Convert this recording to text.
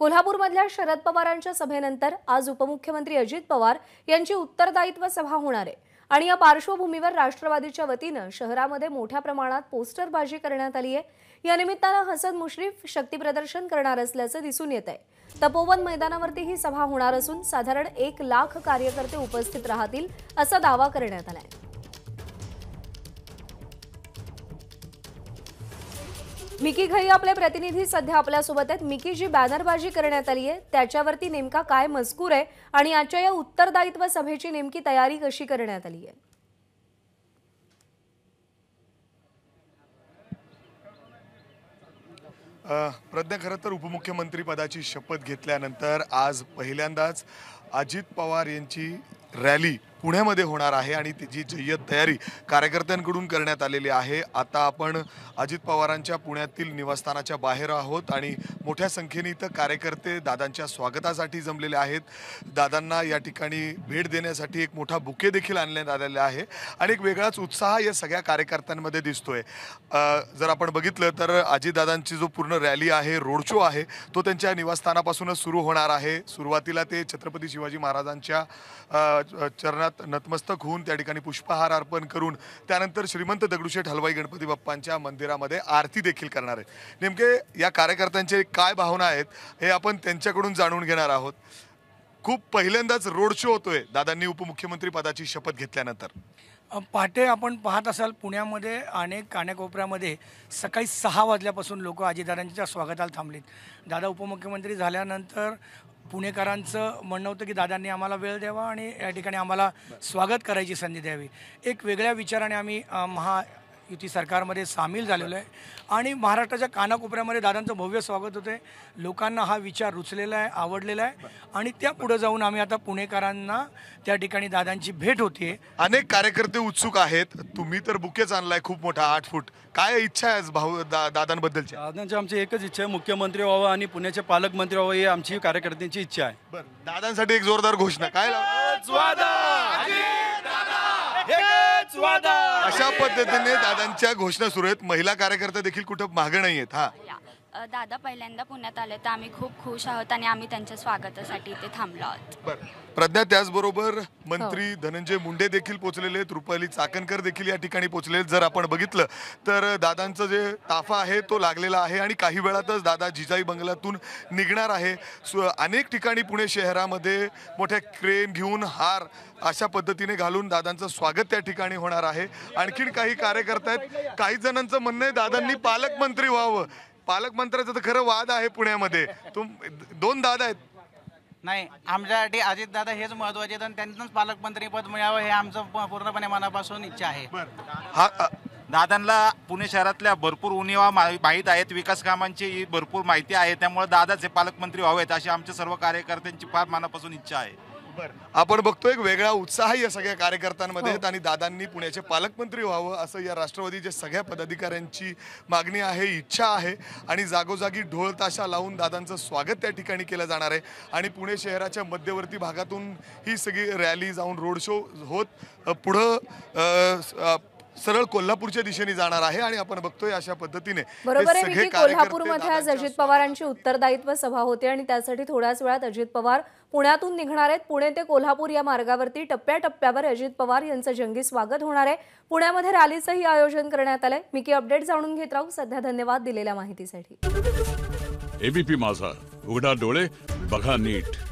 कोल्हापूरमधल्या शरद पवारांच्या सभेनंतर आज उपमुख्यमंत्री अजित पवार यांची उत्तरदायित्व सभा होणार आहे आणि या पार्श्वभूमीवर राष्ट्रवादीच्या वतीनं शहरामध्ये मोठ्या प्रमाणात पोस्टरबाजी करण्यात आली आहे या निमित्तानं हसन मुश्रीफ शक्तीप्रदर्शन करणार असल्याचं दिसून येत आहे तपोवन मैदानावरती ही सभा होणार असून साधारण एक लाख कार्यकर्ते उपस्थित राहतील असा दावा करण्यात आला आहे मिकी घई आपले प्रतिनिधी सध्या आपल्यासोबत आहेत मिकी जी बॅनरबाजी करण्यात आली आहे त्याच्यावरती नेमका काय मजकूर आहे आणि आजच्या या उत्तरदायित्व सभेची नेमकी तयारी कशी करण्यात आली आहे प्रज्ञा खरं तर उपमुख्यमंत्रीपदाची शपथ घेतल्यानंतर आज पहिल्यांदाच अजित पवार यांची रॅली पुण्यामध्ये होणार आहे आणि तिची जय्यत तयारी कार्यकर्त्यांकडून करण्यात आलेली आहे आता आपण अजित पवारांच्या पुण्यातील निवासस्थानाच्या बाहेर आहोत आणि मोठ्या संख्येने इथं कार्यकर्ते दादांच्या स्वागतासाठी जमलेले आहेत दादांना या ठिकाणी भेट देण्यासाठी एक मोठा बुके देखील आणण्यात आलेला आहे आणि एक वेगळाच उत्साह या सगळ्या कार्यकर्त्यांमध्ये दिसतोय जर आपण बघितलं तर अजितदादांची जो पूर्ण रॅली आहे रोड शो आहे तो त्यांच्या निवासस्थानापासूनच सुरू होणार आहे सुरुवातीला ते छत्रपती शिवाजी महाराजांच्या चरणात मंदिरात नतमस्तक होऊन त्या ठिकाणी पुष्पहार अर्पण करून त्यानंतर श्रीमंत दगडूशेठ हलवाई गणपती बाप्पांच्या मंदिरामध्ये आरती देखील करणार आहेत नेमके या कार्यकर्त्यांचे काय भावना आहेत हे आपण त्यांच्याकडून जाणून घेणार आहोत खूप पहिल्यांदाच रोड शो होतोय दादांनी उपमुख्यमंत्री पदाची शपथ घेतल्यानंतर पहाटे आपण पाहत असाल पुण्यामध्ये अनेक कानेकोपऱ्यामध्ये सकाळी सहा वाजल्यापासून लोक आजीदारांच्या स्वागताला थांबलेत दादा उपमुख्यमंत्री झाल्यानंतर पुणेकरांचं म्हणणं होतं की दादांनी आम्हाला वेळ द्यावा आणि या ठिकाणी आम्हाला स्वागत करायची संधी द्यावी एक वेगळ्या विचाराने आम्ही महा युती सरकारमध्ये सामील झालेलो आहे आणि महाराष्ट्राच्या कानाकोपऱ्यामध्ये दादांचं भव्य स्वागत होते लोकांना हा विचार रुचलेला आहे आवडलेला आहे आणि त्या पुढे जाऊन आम्ही आता पुणेकरांना त्या ठिकाणी दादांची भेट होते अनेक कार्यकर्ते उत्सुक आहेत तुम्ही तर बुकेच आणलाय खूप मोठा आठ फूट काय इच्छा आहे भाऊ दा दादांबद्दलची दादांची आमची एकच इच्छा आहे मुख्यमंत्री व्हावं आणि पुण्याचे पालकमंत्री व्हावं ही आमची कार्यकर्त्यांची इच्छा आहे दादांसाठी एक जोरदार घोषणा काय पद्धतीने दादांच्या घोषणा सुरू आहेत महिला कार्यकर्ता देखील कुठं मागे नाही आहेत हा दादा पहिल्यांदा पुण्यात आले तर आम्ही खूप खुश आहोत आणि आम्ही त्यांच्या स्वागतासाठी इथे थांबलो आहोत प्रज्ञा त्याचबरोबर मंत्री हो. धनंजय मुंडे देखील पोहोचलेले आहेत रुपाली चाकणकर देखील या ठिकाणी पोहोचलेले जर आपण बघितलं तर दादांचं जे ताफा आहे तो लागलेला आहे आणि काही वेळातच दादा जिजाई बंगल्यातून निघणार आहे अनेक ठिकाणी पुणे शहरामध्ये मोठ्या क्रेन घेऊन हार अशा पद्धतीने घालून दादांचं स्वागत त्या ठिकाणी होणार आहे आणखीन काही कार्यकर्ते आहेत काही जणांचं म्हणणं आहे दादांनी पालकमंत्री व्हावं पालकमंत्र्याचं तर खरं वाद आहे पुण्यामध्ये तुम दोन दादा आहेत नाही आमच्यासाठी अजित दादा हेच महत्वाचे आहेत आणि त्यांनाच पालकमंत्री पद मिळावं हे आमचं पूर्णपणे मनापासून इच्छा आहे हा दादांना पुणे शहरातल्या भरपूर उणीवा माहीत आहेत विकास कामांची भरपूर माहिती आहे त्यामुळे दादाचे पालकमंत्री व्हावेत अशी आमच्या सर्व कार्यकर्त्यांची फार मनापासून इच्छा आहे आपण बघतो एक वेगळा उत्साह या सगळ्या कार्यकर्त्यांमध्ये हो. आणि दादांनी पुण्याचे पालकमंत्री व्हावं असं या राष्ट्रवादीच्या सगळ्या पदाधिकाऱ्यांची मागणी आहे इच्छा आहे आणि जागोजागी ढोल ताशा लावून दादांचं स्वागत त्या ठिकाणी केलं जाणार आहे आणि पुणे शहराच्या मध्यवर्ती भागातून ही सगळी रॅली जाऊन रोड शो होत पुढं सरळ कोल्हापूरच्या दिशेने जाणार आहे आणि आपण बघतोय अशा पद्धतीने बरोबर आहे कोल्हापूरमध्ये आज अजित पवारांची उत्तरदायित्व सभा होते आणि त्यासाठी थोड्याच वेळात अजित पवार पुण्यातून निघणार आहेत पुणे ते कोल्हापूर या मार्गावरती टप्प्याटप्प्यावर अजित पवार यांचं जंगी स्वागत होणार आहे पुण्यामध्ये रॅलीचंही आयोजन करण्यात आलंय मी की अपडेट जाणून घेत राहू सध्या धन्यवाद दिलेल्या माहितीसाठी एबीपी माझा उघडा डोळे बघा नीट